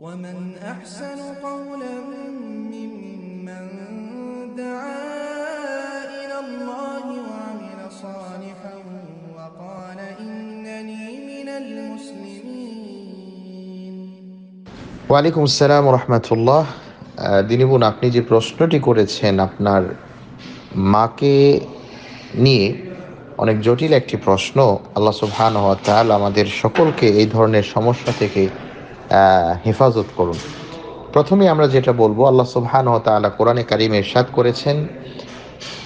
ومن أحسن قولا ممن دعا إلى الله وعمل صالحا وقال إنني من المسلمين وعليكم السلام ورحمة الله দিনী বোন আপনি যে প্রশ্নটি করেছেন আপনার মাকে নিয়ে অনেক জটিল একটি প্রশ্ন আল্লাহ সুবহান ওয়া তাআলা আমাদের সকলকে এই ধরনের সমস্যা থেকে হেফাজত করুন প্রথমে আমরা যেটা বলবো আল্লাহ সুবহান ও তালা কোরআনে কারিম এরশাদ করেছেন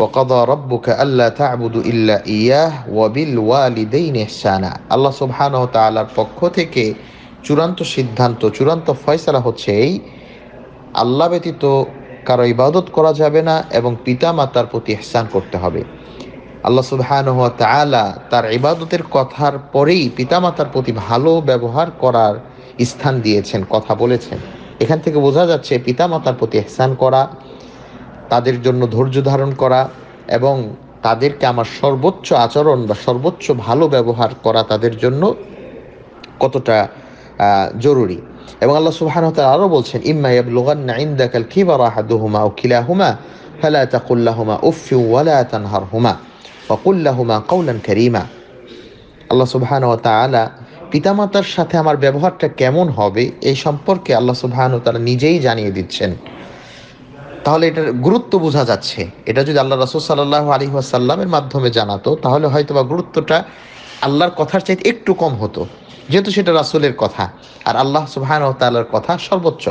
وقضى ربك ألا تعبدوا إلا إياه وبالوالدين إحسانا আল্লাহ সুবহানাহু ওয়া তাআলার পক্ষ থেকে চূড়ান্ত সিদ্ধান্ত চূড়ান্ত ফয়সালা হচ্ছে এই আল্লাহ ব্যতীত কারো ইবাদত করা যাবে না এবং পিতা মাতার প্রতি ইহসান করতে হবে আল্লাহ সুবহানাহু ওয়া তাআলা তার ইবাদতের কথার পরেই পিতামাতার প্রতি ভালো ব্যবহার করার স্থান দিয়েছেন কথা বলেছেন এখান থেকে বোঝা যাচ্ছে পিতা মাতার প্রতি এহসান করা তাদের জন্য ধৈর্য ধারণ করা এবং তাদেরকে আমার সর্বোচ্চ আচরণ বা সর্বোচ্চ ভালো ব্যবহার করা তাদের জন্য কতটা জরুরি এবং আল্লাহ সুবহান তাআলা আরো বলছেন ইম্মা ইয়াবলুগান্না ইনদাকাল কিবারা আহাদুহুমা আও কিলাহুমা ফালা তাকুল লাহুমা উফ ওয়ালা হুমা ওয়া কুল লাহুমা কাওলান কারীমা আল্লাহ সুবহান ওয়া তাআলা পিতামাতার সাথে আমার ব্যবহারটা কেমন হবে এই সম্পর্কে আল্লাহ সুবাহানু তারা নিজেই জানিয়ে দিচ্ছেন তাহলে এটার গুরুত্ব বোঝা যাচ্ছে এটা যদি আল্লাহ রাসুল সাল্লাহ আলী আসাল্লামের মাধ্যমে জানাতো তাহলে হয়তো বা গুরুত্বটা আল্লাহর কথার চাইতে একটু কম হতো যেহেতু সেটা রাসুলের কথা আর আল্লাহ সুবাহান তাল্লার কথা সর্বোচ্চ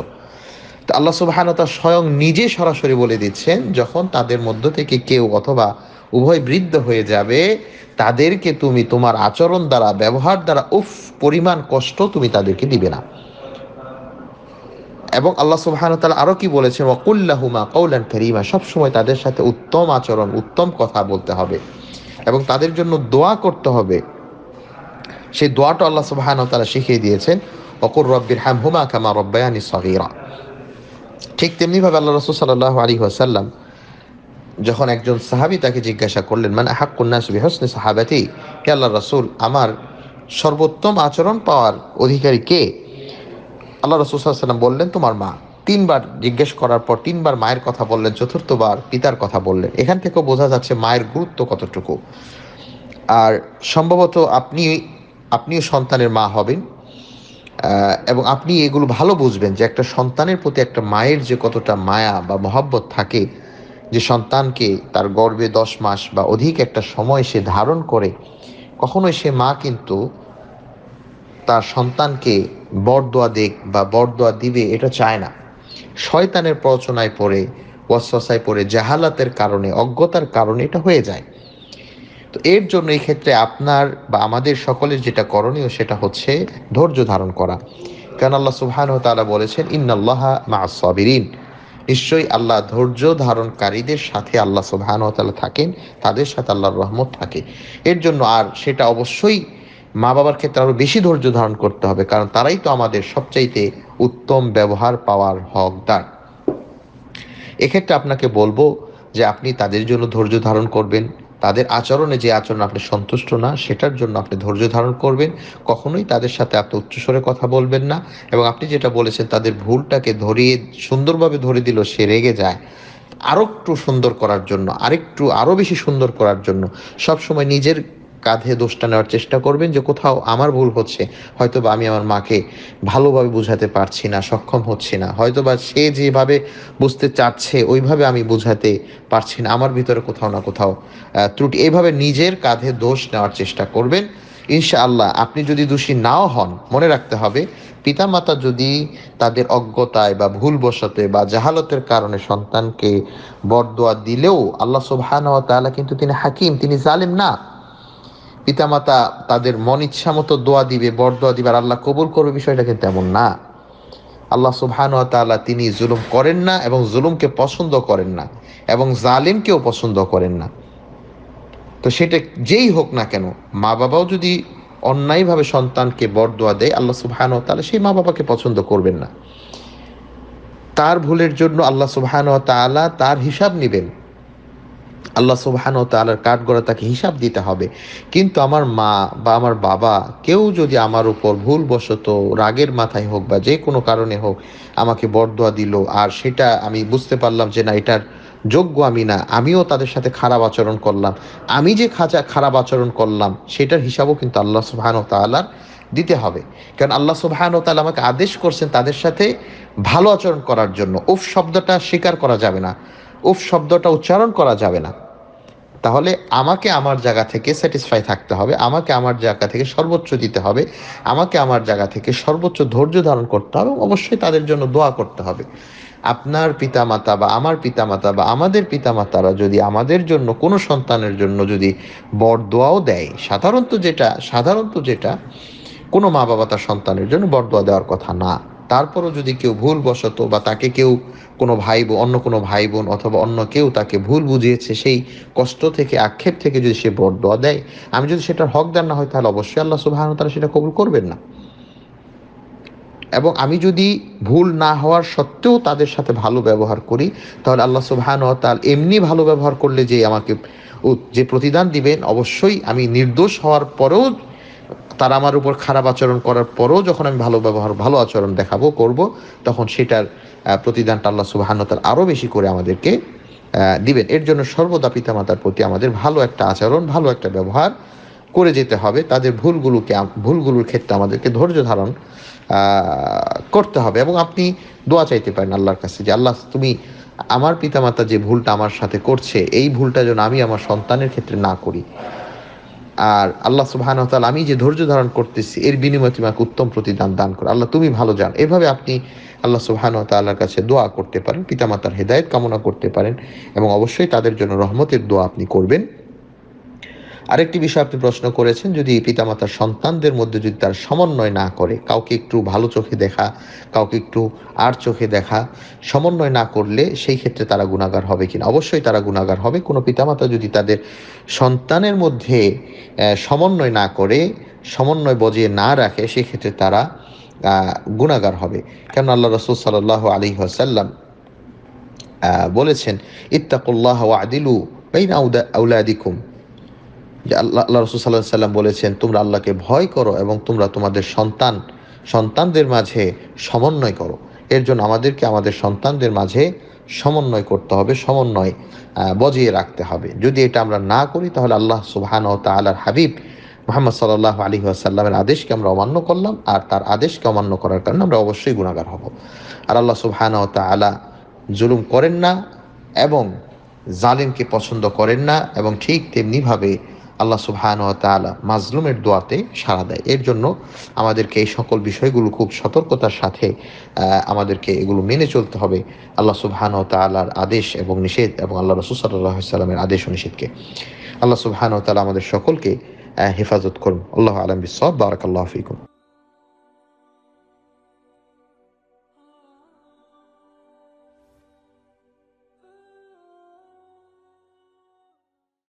তো আল্লাহ সুবাহান স্বয়ং নিজে সরাসরি বলে দিচ্ছেন যখন তাদের মধ্য থেকে কেউ অথবা উভয় বৃদ্ধ হয়ে যাবে তাদেরকে তুমি তোমার আচরণ দ্বারা ব্যবহার দ্বারা উফ পরিমাণ কষ্ট তুমি তাদেরকে দিবে না এবং আল্লাহ সুবহান তালা আরো কি বলেছেন ওকুল্লাহুমা কৌলান ফেরিমা সবসময় তাদের সাথে উত্তম আচরণ উত্তম কথা বলতে হবে এবং তাদের জন্য দোয়া করতে হবে সেই দোয়াটা আল্লাহ সুবহান তালা শিখিয়ে দিয়েছেন অকুর রব্বির হ্যাম হুমা কামা রব্বায়ানি সহিরা ঠিক তেমনিভাবে আল্লাহ রসুল সাল্লাহ আলী ওয়াসাল্লাম যখন একজন সাহাবি তাকে জিজ্ঞাসা করলেন মানে হাক্কুন্নাস বিহসনি সাহাবাতি কে আল্লাহ রসুল আমার সর্বোত্তম আচরণ পাওয়ার অধিকারী কে আল্লাহ রসুল সাল্লাম বললেন তোমার মা তিনবার জিজ্ঞেস করার পর তিনবার মায়ের কথা বললেন চতুর্থবার পিতার কথা বললেন এখান থেকেও বোঝা যাচ্ছে মায়ের গুরুত্ব কতটুকু আর সম্ভবত আপনি আপনিও সন্তানের মা হবেন এবং আপনি এগুলো ভালো বুঝবেন যে একটা সন্তানের প্রতি একটা মায়ের যে কতটা মায়া বা মহাব্বত থাকে যে সন্তানকে তার গর্ভে দশ মাস বা অধিক একটা সময় সে ধারণ করে কখনোই সে মা কিন্তু তার সন্তানকে বরদোয়া দেখ বা বরদোয়া দিবে এটা চায় না শয়তানের প্রচনায় পড়ে ওয়াসওয়াসায় পড়ে জাহালাতের কারণে অজ্ঞতার কারণে এটা হয়ে যায় তো এর জন্য এই ক্ষেত্রে আপনার বা আমাদের সকলের যেটা করণীয় সেটা হচ্ছে ধৈর্য ধারণ করা কারণ আল্লাহ সুবহান বলেছেন ইন্নাল্লাহা মা সাবিরিন নিশ্চয়ই আল্লাহ ধৈর্য ধারণকারীদের সাথে আল্লাহ সুবহান থাকেন তাদের সাথে আল্লাহর রহমত থাকে এর জন্য আর সেটা অবশ্যই মা বাবার ক্ষেত্রে আরও বেশি ধৈর্য ধারণ করতে হবে কারণ তারাই তো আমাদের সবচাইতে উত্তম ব্যবহার পাওয়ার হকদার এক্ষেত্রে আপনাকে বলবো যে আপনি তাদের জন্য ধৈর্য ধারণ করবেন তাদের আচরণে যে আচরণ আপনি সন্তুষ্ট না সেটার জন্য আপনি ধৈর্য ধারণ করবেন কখনোই তাদের সাথে আপনি উচ্চস্বরে কথা বলবেন না এবং আপনি যেটা বলেছেন তাদের ভুলটাকে ধরিয়ে সুন্দরভাবে ধরে দিল সে রেগে যায় আরেকটু সুন্দর করার জন্য আরেকটু আরও বেশি সুন্দর করার জন্য সবসময় নিজের কাঁধে দোষটা নেওয়ার চেষ্টা করবেন যে কোথাও আমার ভুল হচ্ছে হয়তো বা আমি আমার মাকে ভালোভাবে বুঝাতে পারছি না সক্ষম হচ্ছি না হয়তো বা সে যেভাবে বুঝতে চাচ্ছে ওইভাবে আমি বুঝাতে পারছি না আমার ভিতরে কোথাও না কোথাও ত্রুটি এইভাবে নিজের কাঁধে দোষ নেওয়ার চেষ্টা করবেন ইনশাআল্লাহ আপনি যদি দোষী নাও হন মনে রাখতে হবে পিতামাতা যদি তাদের অজ্ঞতায় বা ভুলবশতে বা জাহালতের কারণে সন্তানকে বরদোয়া দিলেও আল্লাহ সুবহান তাআলা কিন্তু তিনি হাকিম তিনি জালিম না পিতামাতা তাদের মন ইচ্ছা মতো দোয়া দিবে বর দোয়া দিবে আর আল্লাহ কবুল করবে বিষয়টা কিন্তু এমন না আল্লাহ সুবহান তিনি জুলুম করেন না এবং জুলুমকে পছন্দ করেন না এবং জালিমকেও পছন্দ করেন না তো সেটা যেই হোক না কেন মা বাবাও যদি অন্যায়ভাবে সন্তানকে বরদোয়া দেয় আল্লাহ সুবহান তালা সেই মা বাবাকে পছন্দ করবেন না তার ভুলের জন্য আল্লাহ সুবহান তালা তার হিসাব নেবেন আল্লাহ সুবাহান ও তালার কাঠ গড়া তাকে হিসাব দিতে হবে কিন্তু আমার মা বা আমার বাবা কেউ যদি আমার উপর ভুলবশত রাগের মাথায় হোক বা যে কোনো কারণে হোক আমাকে বরদোয়া দিল আর সেটা আমি বুঝতে পারলাম যে না এটার যোগ্য আমি না আমিও তাদের সাথে খারাপ আচরণ করলাম আমি যে খাজা খারাপ আচরণ করলাম সেটার হিসাবও কিন্তু আল্লাহ সুবাহান ও তালার দিতে হবে কারণ আল্লাহ সুবাহান ও তালা আমাকে আদেশ করছেন তাদের সাথে ভালো আচরণ করার জন্য উফ শব্দটা স্বীকার করা যাবে না উফ শব্দটা উচ্চারণ করা যাবে না তাহলে আমাকে আমার জায়গা থেকে স্যাটিসফাই থাকতে হবে আমাকে আমার জায়গা থেকে সর্বোচ্চ দিতে হবে আমাকে আমার জায়গা থেকে সর্বোচ্চ ধৈর্য ধারণ করতে হবে অবশ্যই তাদের জন্য দোয়া করতে হবে আপনার পিতামাতা বা আমার পিতামাতা বা আমাদের পিতামাতারা যদি আমাদের জন্য কোনো সন্তানের জন্য যদি বর দোয়াও দেয় সাধারণত যেটা সাধারণত যেটা কোনো মা বাবা তার সন্তানের জন্য বর দোয়া দেওয়ার কথা না তারপরও যদি কেউ ভুলবশত বা তাকে কেউ কোনো ভাই বোন অন্য কোনো ভাই বোন অথবা অন্য কেউ তাকে ভুল বুঝিয়েছে সেই কষ্ট থেকে আক্ষেপ থেকে যদি সে দোয়া দেয় আমি যদি সেটার হকদার না হয় তাহলে অবশ্যই আল্লাহ সুবাহান তারা সেটা কবুল করবেন না এবং আমি যদি ভুল না হওয়ার সত্ত্বেও তাদের সাথে ভালো ব্যবহার করি তাহলে আল্লাহ সুবাহান তাল এমনি ভালো ব্যবহার করলে যে আমাকে যে প্রতিদান দিবেন অবশ্যই আমি নির্দোষ হওয়ার পরেও তারা আমার উপর খারাপ আচরণ করার পরও যখন আমি ভালো ব্যবহার ভালো আচরণ দেখাবো করব তখন সেটার প্রতিদানটা আল্লাহ সুবাহান্নতার আরও বেশি করে আমাদেরকে দিবেন এর জন্য সর্বদা পিতামাতার প্রতি আমাদের ভালো একটা আচরণ ভালো একটা ব্যবহার করে যেতে হবে তাদের ভুলগুলোকে ভুলগুলোর ক্ষেত্রে আমাদেরকে ধৈর্য ধারণ করতে হবে এবং আপনি দোয়া চাইতে পারেন আল্লাহর কাছে যে আল্লাহ তুমি আমার পিতামাতা যে ভুলটা আমার সাথে করছে এই ভুলটা যেন আমি আমার সন্তানের ক্ষেত্রে না করি আর আল্লাহ সুহান তাল আমি যে ধৈর্য ধারণ করতেছি এর বিনিময়ে আমাকে উত্তম প্রতিদান দান করো আল্লাহ তুমি ভালো জান এভাবে আপনি আল্লাহ সুহান তাল্লাহর কাছে দোয়া করতে পারেন পিতামাতার হেদায়ত কামনা করতে পারেন এবং অবশ্যই তাদের জন্য রহমতের দোয়া আপনি করবেন আরেকটি বিষয় আপনি প্রশ্ন করেছেন যদি পিতামাতার সন্তানদের মধ্যে যদি তার সমন্বয় না করে কাউকে একটু ভালো চোখে দেখা কাউকে একটু আর চোখে দেখা সমন্বয় না করলে সেই ক্ষেত্রে তারা গুণাগার হবে কিনা অবশ্যই তারা গুণাগার হবে কোনো পিতামাতা যদি তাদের সন্তানের মধ্যে সমন্বয় না করে সমন্বয় বজিয়ে না রাখে সেক্ষেত্রে তারা গুণাগার হবে কেন আল্লাহ রসুল সাল্লাহ আলী আসাল্লাম বলেছেন ইত্তাকুল্লাহ আদিলু বাইন আউলাদিকুম যে আল্লাহ আল্লাহ রসুল সাল্লাহ সাল্লাম বলেছেন তোমরা আল্লাহকে ভয় করো এবং তোমরা তোমাদের সন্তান সন্তানদের মাঝে সমন্বয় করো এর জন্য আমাদেরকে আমাদের সন্তানদের মাঝে সমন্বয় করতে হবে সমন্বয় বজিয়ে রাখতে হবে যদি এটা আমরা না করি তাহলে আল্লাহ সুবাহান ও তালার হাবিব মোহাম্মদ সাল্লাহ আলী আসাল্লামের আদেশকে আমরা অমান্য করলাম আর তার আদেশকে অমান্য করার কারণে আমরা অবশ্যই গুণাগার হব আর আল্লাহ সুবহান ও তালা জুলুম করেন না এবং জালিমকে পছন্দ করেন না এবং ঠিক তেমনিভাবে আল্লাহ সুবহান ও তালা মাজলুমের দোয়াতে সাড়া দেয় এর জন্য আমাদেরকে এই সকল বিষয়গুলো খুব সতর্কতার সাথে আমাদেরকে এগুলো মেনে চলতে হবে আল্লাহ সুবহান ও তালার আদেশ এবং নিষেধ এবং আল্লাহ রসুল সাল্লামের আদেশ ও নিষেধকে আল্লাহ সুবহান ও তালা আমাদের সকলকে হেফাজত করুন আল্লাহ আলম বিসব বারাকাল্লাহ হাফিকুম